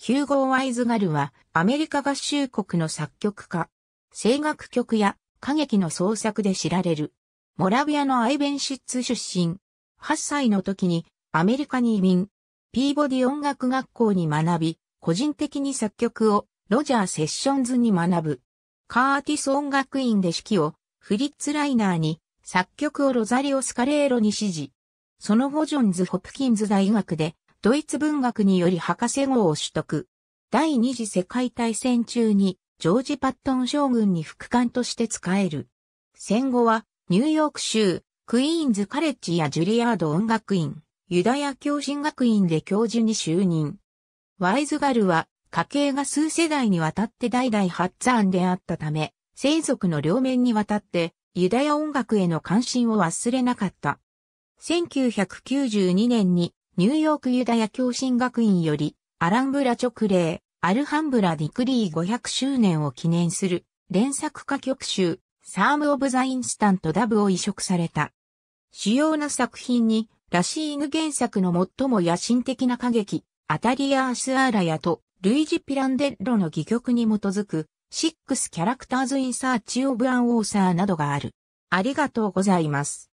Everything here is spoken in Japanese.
ヒューゴー・ワイズガルはアメリカ合衆国の作曲家、声楽曲や歌劇の創作で知られる。モラビアのアイベンシッツ出身。8歳の時にアメリカに移民。ピーボディ音楽学校に学び、個人的に作曲をロジャー・セッションズに学ぶ。カーティス音楽院で指揮をフリッツ・ライナーに作曲をロザリオ・スカレーロに指示。その後ジョンズ・ホプキンズ大学でドイツ文学により博士号を取得。第二次世界大戦中にジョージ・パットン将軍に副官として仕える。戦後はニューヨーク州クイーンズカレッジやジュリアード音楽院、ユダヤ教神学院で教授に就任。ワイズガルは家系が数世代にわたって代々発案であったため、生族の両面にわたってユダヤ音楽への関心を忘れなかった。1992年にニューヨークユダヤ教神学院より、アランブラ直令、アルハンブラディクリー500周年を記念する、連作歌曲集、サーム・オブ・ザ・インスタント・ダブを移植された。主要な作品に、ラシーヌ原作の最も野心的な歌劇、アタリア・アスアーラヤと、ルイジ・ピランデッロの戯曲に基づく、シックス・キャラクターズ・イン・サーチ・オブ・アン・オーサーなどがある。ありがとうございます。